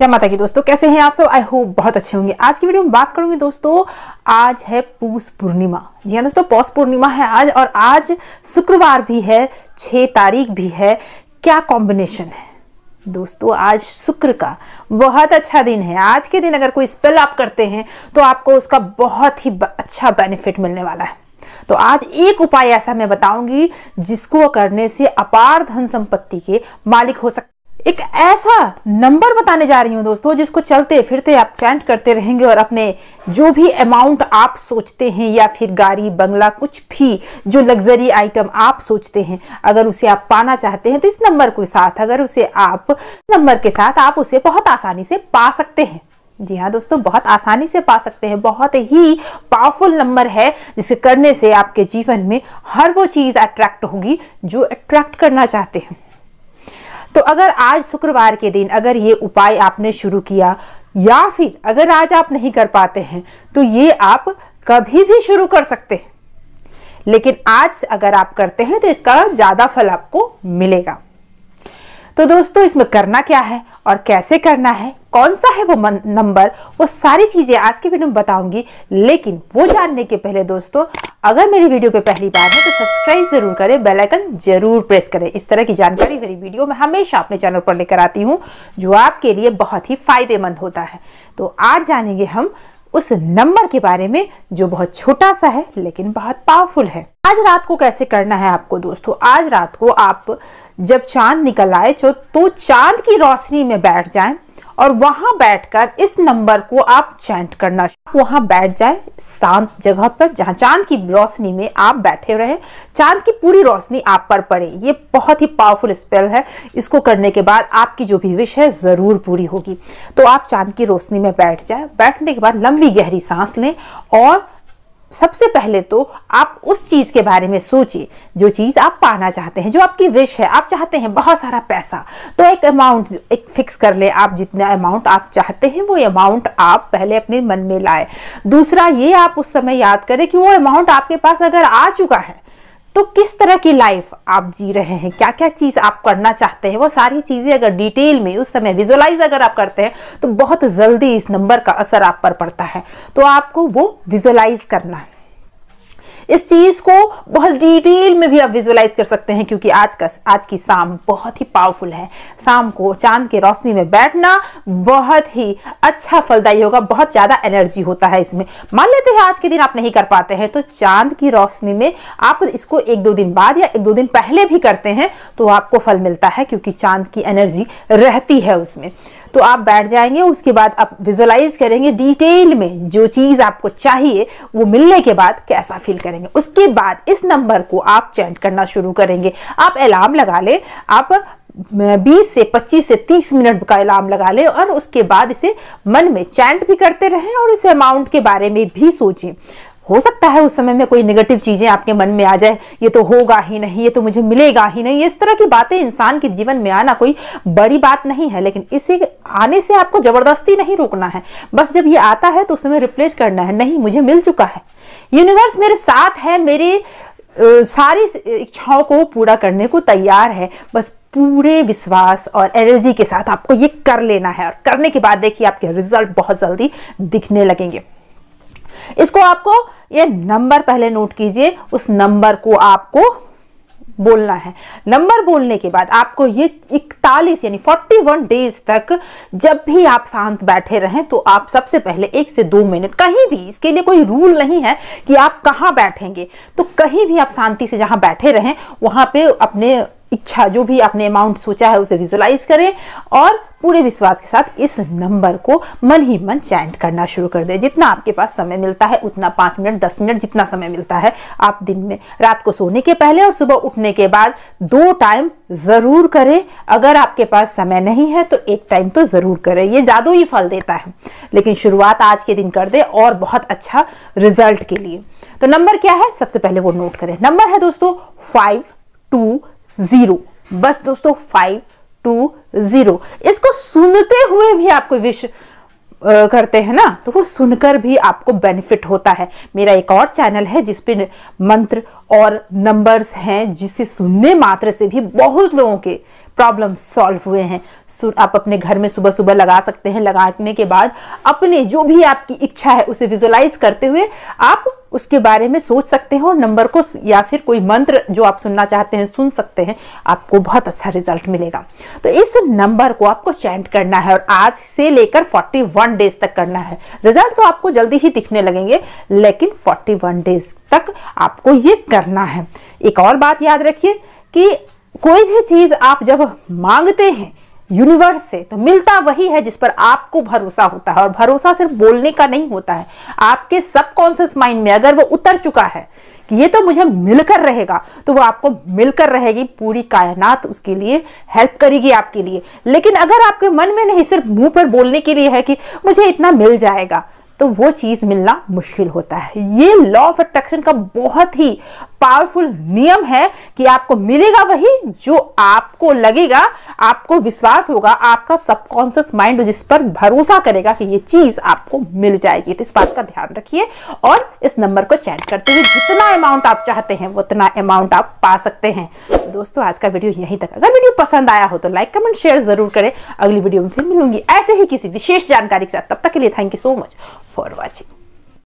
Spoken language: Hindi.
जय माता की दोस्तों कैसे हैं आप सब आई होप बहुत अच्छे होंगे आज की वीडियो में बात करूंगी दोस्तों आज है पूस पूर्णिमा जी हाँ दोस्तों पौष पूर्णिमा है आज और आज शुक्रवार भी है छः तारीख भी है क्या कॉम्बिनेशन है दोस्तों आज शुक्र का बहुत अच्छा दिन है आज के दिन अगर कोई स्पेल आप करते हैं तो आपको उसका बहुत ही अच्छा बेनिफिट मिलने वाला है तो आज एक उपाय ऐसा मैं बताऊंगी जिसको करने से अपार धन संपत्ति के मालिक हो सकते एक ऐसा नंबर बताने जा रही हूँ दोस्तों जिसको चलते फिरते आप चैंट करते रहेंगे और अपने जो भी अमाउंट आप सोचते हैं या फिर गाड़ी बंगला कुछ भी जो लग्जरी आइटम आप सोचते हैं अगर उसे आप पाना चाहते हैं तो इस नंबर के साथ अगर उसे आप नंबर के साथ आप उसे बहुत आसानी से पा सकते हैं जी हाँ दोस्तों बहुत आसानी से पा सकते हैं बहुत ही पावरफुल नंबर है जिसे करने से आपके जीवन में हर वो चीज़ अट्रैक्ट होगी जो अट्रैक्ट करना चाहते हैं तो अगर आज शुक्रवार के दिन अगर ये उपाय आपने शुरू किया या फिर अगर आज आप नहीं कर पाते हैं तो ये आप कभी भी शुरू कर सकते हैं लेकिन आज अगर आप करते हैं तो इसका ज़्यादा फल आपको मिलेगा तो दोस्तों इसमें करना क्या है और कैसे करना है कौन सा है वो नंबर वो सारी चीज़ें आज की वीडियो में बताऊंगी लेकिन वो जानने के पहले दोस्तों अगर मेरी वीडियो पे पहली बार है तो सब्सक्राइब जरूर करें बेल आइकन जरूर प्रेस करें इस तरह की जानकारी मेरी वीडियो में हमेशा अपने चैनल पर लेकर आती हूँ जो आपके लिए बहुत ही फायदेमंद होता है तो आज जानेंगे हम उस नंबर के बारे में जो बहुत छोटा सा है लेकिन बहुत पावरफुल है आज रात को कैसे करना है आपको दोस्तों आज रात को आप जब चांद निकल आए तो चांद की रोशनी में बैठ जाएं और वहां बैठकर इस नंबर को आप चैंट करना वहां बैठ जाए शांत जगह पर जहां चांद की रोशनी में आप बैठे रहे चांद की पूरी रोशनी आप पर पड़े ये बहुत ही पावरफुल स्पेल है इसको करने के बाद आपकी जो भी विश है ज़रूर पूरी होगी तो आप चांद की रोशनी में बैठ जाए बैठने के बाद लंबी गहरी सांस लें और सबसे पहले तो आप उस चीज़ के बारे में सोचिए जो चीज़ आप पाना चाहते हैं जो आपकी विश है आप चाहते हैं बहुत सारा पैसा तो एक अमाउंट एक फिक्स कर ले आप जितना अमाउंट आप चाहते हैं वो अमाउंट आप पहले अपने मन में लाए दूसरा ये आप उस समय याद करें कि वो अमाउंट आपके पास अगर आ चुका है तो किस तरह की लाइफ आप जी रहे हैं क्या क्या चीज़ आप करना चाहते हैं वो सारी चीज़ें अगर डिटेल में उस समय विजुअलाइज अगर आप करते हैं तो बहुत जल्दी इस नंबर का असर आप पर पड़ता है तो आपको वो विजुअलाइज करना है इस चीज को बहुत डिटेल में भी आप विजुअलाइज कर सकते हैं क्योंकि आज का आज की शाम बहुत ही पावरफुल है शाम को चांद की रोशनी में बैठना बहुत ही अच्छा फलदायी होगा बहुत ज्यादा एनर्जी होता है इसमें मान लेते हैं आज के दिन आप नहीं कर पाते हैं तो चांद की रोशनी में आप इसको एक दो दिन बाद या एक दो दिन पहले भी करते हैं तो आपको फल मिलता है क्योंकि चांद की एनर्जी रहती है उसमें तो आप बैठ जाएंगे उसके बाद आप विजुलाइज करेंगे डिटेल में जो चीज़ आपको चाहिए वो मिलने के बाद कैसा फील करेंगे उसके बाद इस नंबर को आप चेंट करना शुरू करेंगे आप अलार्म लगा ले आप 20 से 25 से 30 मिनट का अलार्म लगा लें और उसके बाद इसे मन में चैंट भी करते रहें और इस अमाउंट के बारे में भी सोचें हो सकता है उस समय में कोई नेगेटिव चीज़ें आपके मन में आ जाए ये तो होगा ही नहीं ये तो मुझे मिलेगा ही नहीं इस तरह की बातें इंसान के जीवन में आना कोई बड़ी बात नहीं है लेकिन इसी आने से आपको ज़बरदस्ती नहीं रोकना है बस जब ये आता है तो समय रिप्लेस करना है नहीं मुझे मिल चुका है यूनिवर्स मेरे साथ है मेरे सारी इच्छाओं को पूरा करने को तैयार है बस पूरे विश्वास और एनर्जी के साथ आपको ये कर लेना है और करने के बाद देखिए आपके रिजल्ट बहुत जल्दी दिखने लगेंगे इसको आपको ये नंबर पहले नोट कीजिए उस नंबर को आपको बोलना है नंबर बोलने के बाद आपको ये इकतालीस यानी 41 डेज तक जब भी आप शांत बैठे रहें तो आप सबसे पहले एक से दो मिनट कहीं भी इसके लिए कोई रूल नहीं है कि आप कहाँ बैठेंगे तो कहीं भी आप शांति से जहाँ बैठे रहें वहाँ पे अपने इच्छा जो भी आपने अमाउंट सोचा है उसे विजुलाइज करें और पूरे विश्वास के साथ इस नंबर को मन ही मन चैंट करना शुरू कर दें जितना आपके पास समय मिलता है उतना पाँच मिनट दस मिनट जितना समय मिलता है आप दिन में रात को सोने के पहले और सुबह उठने के बाद दो टाइम ज़रूर करें अगर आपके पास समय नहीं है तो एक टाइम तो ज़रूर करें ये जादू ही फल देता है लेकिन शुरुआत आज के दिन कर दें और बहुत अच्छा रिजल्ट के लिए तो नंबर क्या है सबसे पहले वो नोट करें नंबर है दोस्तों फाइव टू जीरो बस दोस्तों फाइव टू जीरो इसको सुनते हुए भी आपको विश करते हैं ना तो वो सुनकर भी आपको बेनिफिट होता है मेरा एक और चैनल है जिसपे मंत्र और नंबर्स हैं जिसे सुनने मात्र से भी बहुत लोगों के प्रॉब्लम सॉल्व हुए हैं आप अपने घर में सुबह सुबह लगा सकते हैं लगाने के बाद अपने जो भी आपकी इच्छा है उसे विजुलाइज करते हुए आप उसके बारे में सोच सकते हैं और नंबर को या फिर कोई मंत्र जो आप सुनना चाहते हैं सुन सकते हैं आपको बहुत अच्छा रिजल्ट मिलेगा तो इस नंबर को आपको चैंट करना है और आज से लेकर 41 डेज तक करना है रिजल्ट तो आपको जल्दी ही दिखने लगेंगे लेकिन 41 डेज तक आपको ये करना है एक और बात याद रखिए कि कोई भी चीज़ आप जब मांगते हैं यूनिवर्स से तो मिलता वही है जिस पर आपको भरोसा होता है और भरोसा सिर्फ बोलने का नहीं होता है आपके सबकॉन्शियस माइंड में अगर वो उतर चुका है कि ये तो मुझे मिलकर रहेगा तो वो आपको मिलकर रहेगी पूरी कायनात उसके लिए हेल्प करेगी आपके लिए लेकिन अगर आपके मन में नहीं सिर्फ मुंह पर बोलने के लिए है कि मुझे इतना मिल जाएगा तो वो चीज़ मिलना मुश्किल होता है ये लॉ ऑफ अट्रैक्शन का बहुत ही पावरफुल नियम है कि आपको मिलेगा वही जो आपको लगेगा आपको विश्वास होगा आपका सबकॉन्शियस माइंड जिस पर भरोसा करेगा कि ये चीज़ आपको मिल जाएगी तो इस बात का ध्यान रखिए और इस नंबर को चैट करते हुए जितना अमाउंट आप चाहते हैं उतना अमाउंट आप पा सकते हैं दोस्तों आज का वीडियो यहीं तक अगर वीडियो पसंद आया हो तो लाइक कमेंट शेयर जरूर करें अगली वीडियो में फिर मिलूंगी ऐसे ही किसी विशेष जानकारी के साथ तब तक के लिए thank you so much for watching